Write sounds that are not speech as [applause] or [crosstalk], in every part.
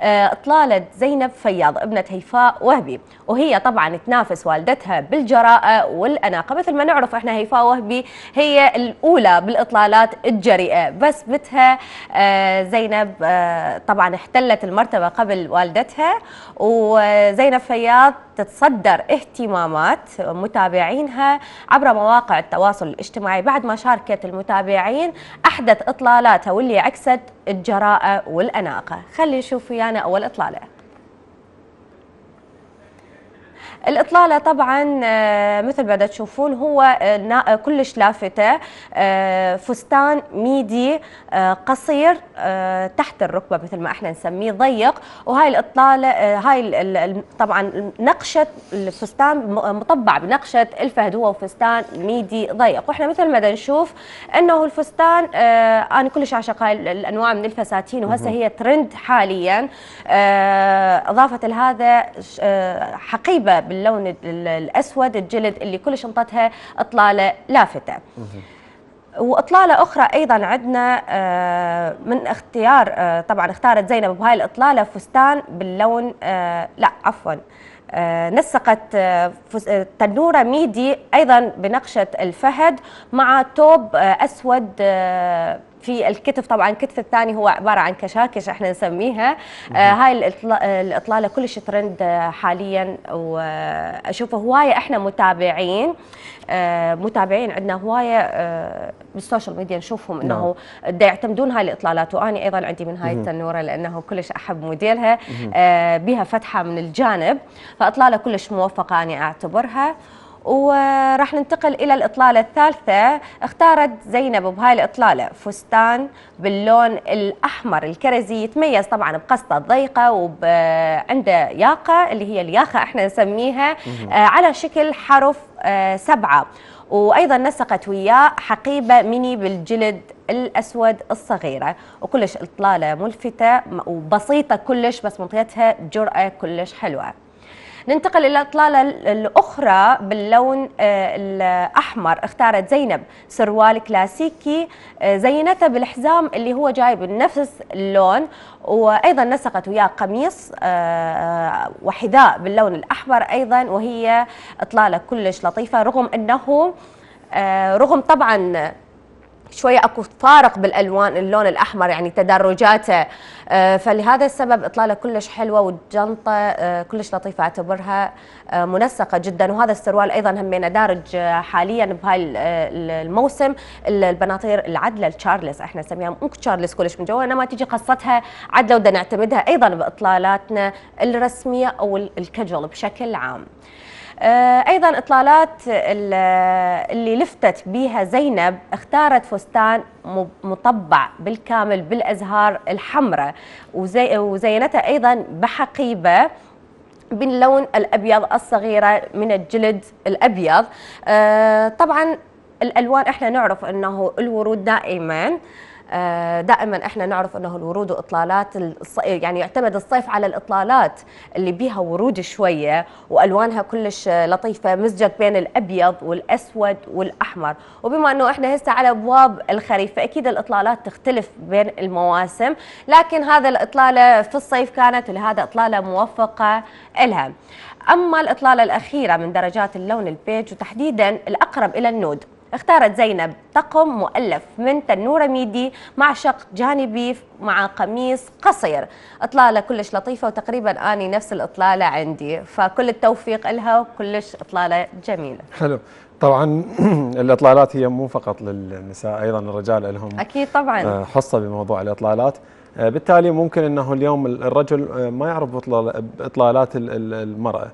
آه، اطلاله زينب فياض ابنه هيفاء وهبي وهي طبعا تنافس والدتها بالجراءه والاناقه مثل ما نعرف احنا هيفاء وهبي هي الاولى بالاطلالات الجريئه بس بتها آه، زينب آه، طبعا احتلت المرتبه قبل والدتها وزينب فياض تتصدر اهتمامات متابعينها عبر مواقع التواصل الاجتماعي بعد ما شاركت المتابعين أحدث إطلالاتها واللي عكست الجراءة والأناقة خلي نشوف ويانا أول إطلالة الإطلالة طبعا آه، مثل ما تشوفون هو آه، آه، كلش لافتة فستان ميدي قصير تحت الركبة مثل ما احنا نسميه ضيق وهاي الإطلالة هاي طبعا نقشة الفستان مطبع بنقشة الفهد هو فستان ميدي ضيق واحنا مثل ما نشوف انه الفستان انا كلش اعشق هاي الانواع من الفساتين وهسه هي ترند حاليا اضافة لهذا حقيبة باللون الأسود الجلد اللي كل شنطتها إطلالة لافتة واطلاله اخرى ايضا عندنا آه، من اختيار آه، طبعا اختارت زينب بهاي الاطلاله فستان باللون آه، لا عفوا نسقت تنوره ميدي ايضا بنقشه الفهد مع توب اسود في الكتف طبعا الكتف الثاني هو عباره عن كشاكش احنا نسميها آه هاي الاطلاله كلش ترند آه، حاليا واشوفه آه، هوايه احنا متابعين آه متابعين عندنا هوايه آه بالسوشيال ميديا نشوفهم انه نعم. دا يعتمدون هاي الاطلالات وانا ايضا عندي من هاي التنوره لانه كلش احب موديلها آه بها فتحه من الجانب فاطلاله كلش موفقه انا اعتبرها وراح ننتقل إلى الإطلالة الثالثة اختارت زينب بهاي الإطلالة فستان باللون الأحمر الكرزي يتميز طبعا بقصته الضيقة وعنده ياقة اللي هي الياقة احنا نسميها آه، على شكل حرف آه، سبعة وأيضا نسقت وياه حقيبة ميني بالجلد الأسود الصغيرة وكلش إطلالة ملفتة وبسيطة كلش بس منطيتها جرأة كلش حلوة ننتقل إلى الإطلالة الأخرى باللون آه، الأحمر اختارت زينب سروال كلاسيكي آه، زينته بالحزام اللي هو جاي بنفس اللون وأيضا نسقت وياه قميص آه، وحذاء باللون الأحمر أيضا وهي إطلالة كلش لطيفة رغم أنه رغم طبعا شوية اكو فارق بالالوان اللون الاحمر يعني تدرجاته آه، فلهذا السبب اطلاله كلش حلوه والجنطه آه، كلش لطيفه اعتبرها آه، منسقه جدا وهذا السروال ايضا همينه دارج حاليا بهاي الموسم البناطير العدله التشارلز احنا نسميها مو تشارلز كلش من جوا انما تجي قصتها عدله ودنا نعتمدها ايضا باطلالاتنا الرسميه او الكاجوال بشكل عام. آه، أيضا إطلالات اللي لفتت بها زينب اختارت فستان مطبع بالكامل بالأزهار الحمراء وزي وزينتها أيضا بحقيبة باللون الأبيض الصغيرة من الجلد الأبيض آه، طبعا الألوان احنا نعرف أنه الورود دائما آه، دائما احنا نعرف انه الورود واطلالات يعني يعتمد الصيف على الاطلالات اللي بيها ورود شويه والوانها كلش لطيفه مزجت بين الابيض والاسود والاحمر وبما انه احنا هسه على ابواب الخريف فاكيد الاطلالات تختلف بين المواسم لكن هذا الاطلاله في الصيف كانت ولهذا اطلاله موفقه لها اما الاطلاله الاخيره من درجات اللون البيج وتحديدا الاقرب الى النود اختارت زينب طقم مؤلف من تنورة ميدي مع شق جانبي مع قميص قصير إطلالة كلش لطيفة وتقريبا أني نفس الإطلالة عندي فكل التوفيق لها وكلش إطلالة جميلة حلو طبعا [clears throat] الإطلالات هي مو فقط للنساء أيضا الرجال لهم أكيد طبعا آه، حصة بموضوع الإطلالات آه، بالتالي ممكن أنه اليوم الرجل آه، ما يعرف إطلالات المرأة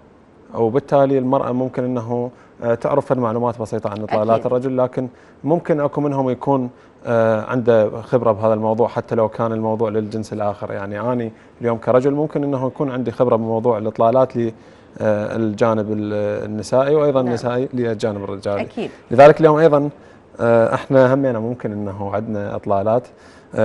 وبالتالي المرأة ممكن أنه آه، تعرف المعلومات بسيطه عن اطلالات أكيد. الرجل لكن ممكن اكو منهم يكون آه، عنده خبره بهذا الموضوع حتى لو كان الموضوع للجنس الاخر يعني أنا اليوم كرجل ممكن انه يكون عندي خبره بموضوع الاطلالات لي آه، الجانب النسائي وايضا نعم. النسائي للجانب الرجالي أكيد. لذلك اليوم ايضا احنا همينا ممكن انه عندنا اطلالات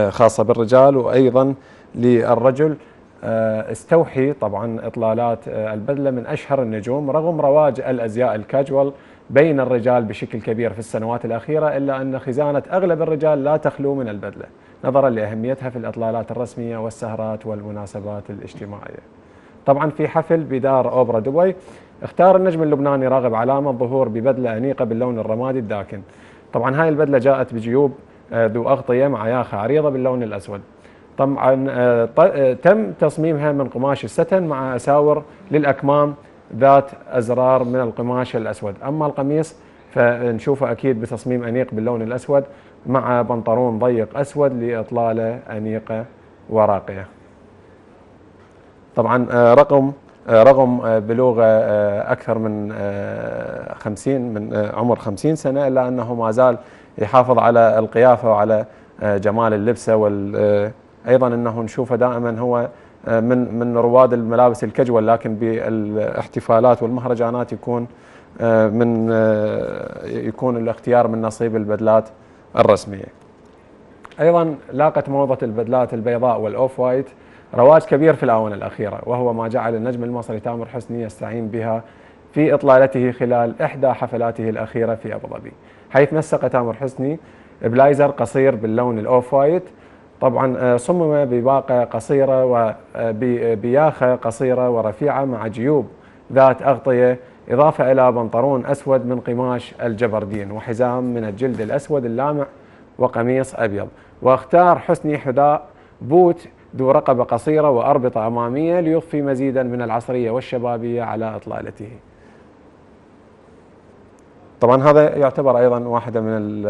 خاصه بالرجال وايضا للرجل آه، استوحي طبعا اطلالات آه، البدله من اشهر النجوم رغم رواج الازياء الكاجوال بين الرجال بشكل كبير في السنوات الاخيره الا ان خزانه اغلب الرجال لا تخلو من البدله نظرا لاهميتها في الاطلالات الرسميه والسهرات والمناسبات الاجتماعيه. طبعا في حفل بدار اوبرا دبي اختار النجم اللبناني راغب علامه الظهور ببدله انيقه باللون الرمادي الداكن. طبعا هاي البدله جاءت بجيوب آه، ذو اغطيه مع ياخه عريضه باللون الاسود. طبعا آه، آه، تم تصميمها من قماش الستن مع أساور للأكمام ذات أزرار من القماش الأسود أما القميص فنشوفه أكيد بتصميم أنيق باللون الأسود مع بنطلون ضيق أسود لإطلالة أنيقة وراقية طبعا آه، رقم رغم بلوغه أكثر من 50 من عمر 50 سنة إلا أنه ما زال يحافظ على القيافة وعلى جمال اللبسة وال ايضا انه نشوفه دائما هو آه، من من رواد الملابس الكجوال لكن بالاحتفالات والمهرجانات يكون آه، من آه، يكون الاختيار من نصيب البدلات الرسميه. ايضا لاقت موضه البدلات البيضاء والاوف وايت رواج كبير في الاونه الاخيره وهو ما جعل النجم المصري تامر حسني يستعين بها في اطلالته خلال احدى حفلاته الاخيره في ابو ظبي، حيث نسق تامر حسني بلايزر قصير باللون الاوف وايت طبعا آه، صمم بباقة قصيرة وبياخة آه، آه، قصيرة ورفيعة مع جيوب ذات أغطية إضافة إلى بنطلون أسود من قماش الجبردين وحزام من الجلد الأسود اللامع وقميص أبيض واختار حسني حذاء بوت ذو رقبة قصيرة وأربطة أمامية ليضفي مزيدا من العصرية والشبابية على إطلالته طبعا هذا يعتبر أيضا واحدة من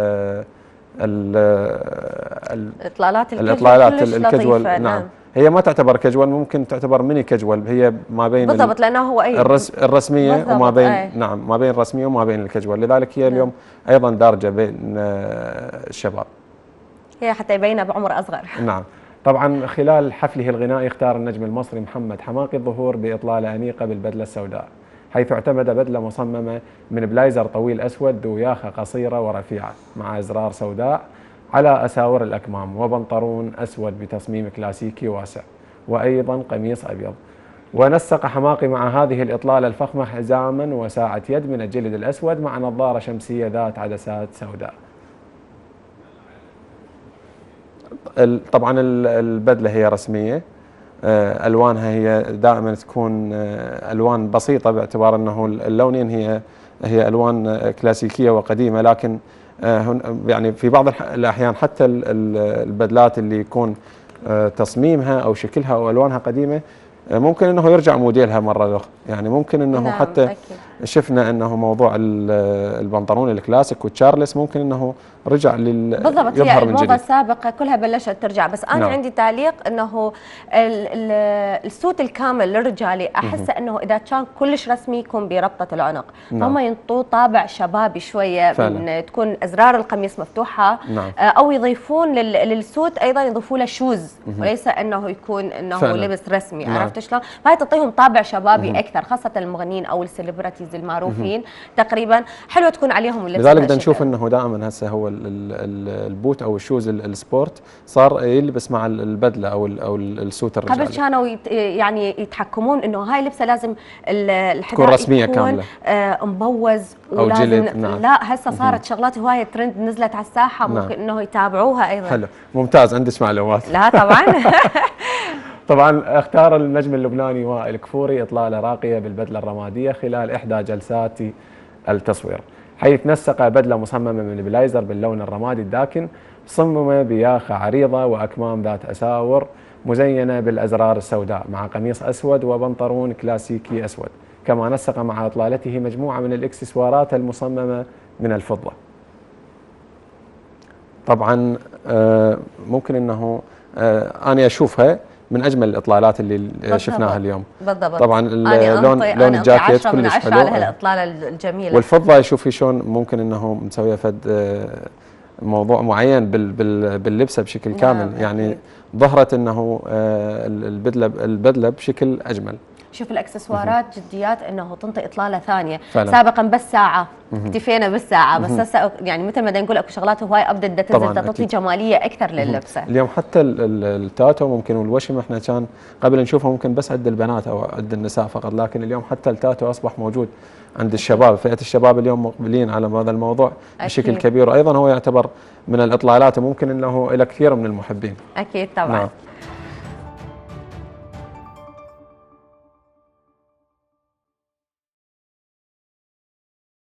الاطلالات الكجول الاطلالات الكجول نعم. نعم هي ما تعتبر كجول ممكن تعتبر ميني كجول هي ما بين بالضبط لانه هو اي الرس الرسميه وما بين أي. نعم ما بين الرسميه وما بين الكجول لذلك هي نعم. اليوم ايضا دارجه بين آه، الشباب هي حتى يبينها بعمر اصغر [laughs] نعم طبعا خلال حفله الغنائي اختار النجم المصري محمد حماقي الظهور باطلاله انيقه بالبدله السوداء حيث اعتمد بدلة مصممة من بلايزر طويل أسود وياخة قصيرة ورفيعة مع أزرار سوداء على أساور الأكمام وبنطلون أسود بتصميم كلاسيكي واسع وأيضا قميص أبيض ونسق حماقي مع هذه الإطلالة الفخمة حزاما وساعة يد من الجلد الأسود مع نظارة شمسية ذات عدسات سوداء طبعا البدلة هي رسمية آه، الوانها هي دائما تكون آه، الوان بسيطه باعتبار انه اللونين هي هي الوان كلاسيكيه وقديمه لكن آه، يعني في بعض الاحيان حتى البدلات اللي يكون تصميمها او شكلها او الوانها قديمه ممكن انه يرجع موديلها مره اخرى يعني ممكن انه نعم، حتى أكيد. شفنا انه موضوع البنطلون الكلاسيك والتشارلس ممكن انه رجع لل بالضبط يظهر من جديد السابقه كلها بلشت ترجع بس انا نعم. عندي تعليق انه السوت الكامل للرجالي احس انه اذا كان كلش رسمي يكون بربطه العنق نعم. هم ينطوه طابع شبابي شويه فعلا. من تكون ازرار القميص مفتوحه نعم. آه، او يضيفون للسوت ايضا يضيفوا له شوز مم. وليس انه يكون انه فعلا. لبس رسمي نعم. عرفت شلون؟ فهي تعطيهم طابع شبابي مم. اكثر خاصه المغنيين او السليبرتيز الجايز المعروفين تقريبا حلوه تكون عليهم لذلك بدنا نشوف انه دائما هسه هو البوت او الشوز السبورت صار يلبس مع البدله او او السوت الرجالي قبل كانوا يعني يتحكمون انه هاي اللبسه لازم تكون رسميه يكون كامله آه مبوز او جلد نعم. لا هسه صارت شغلات هوايه ترند نزلت على الساحه ممكن نعم. انه يتابعوها ايضا حلو ممتاز عندك معلومات لا طبعا [laughs] طبعا اختار النجم اللبناني وائل كفوري اطلاله راقيه بالبدله الرماديه خلال احدى جلسات التصوير حيث نسق بدله مصممه من بلايزر باللون الرمادي الداكن صمم بياخه عريضه واكمام ذات اساور مزينه بالازرار السوداء مع قميص اسود وبنطلون كلاسيكي اسود كما نسق مع اطلالته مجموعه من الاكسسوارات المصممه من الفضه طبعا آه، ممكن انه آه، انا اشوفها من اجمل الاطلالات اللي بالضبط. شفناها اليوم بالضبط طبعا اللون لون الجاكيت كلش من حلو على هالاطلاله الجميله والفضه شوفي شلون ممكن انه مسويه فد آه، موضوع معين باللبسه بشكل نعم، كامل نعم يعني ظهرت انه آه، البدله البدله بشكل اجمل شوف الاكسسوارات جديات انه تنطي اطلاله ثانيه فعلا. سابقا بس ساعه اكتفينا بالساعه بس هسه يعني مثل ما نقول اكو شغلات هواي ابدت تنزل تعطي جماليه اكثر للبسه اليوم حتى التاتو ممكن والوشم احنا كان قبل نشوفه ممكن بس عند البنات او عند النساء فقط لكن اليوم حتى التاتو اصبح موجود عند الشباب فئه الشباب اليوم مقبلين على هذا الموضوع أكيد. بشكل كبير وايضا هو يعتبر من الاطلالات وممكن انه الى كثير من المحبين اكيد طبعا نعم.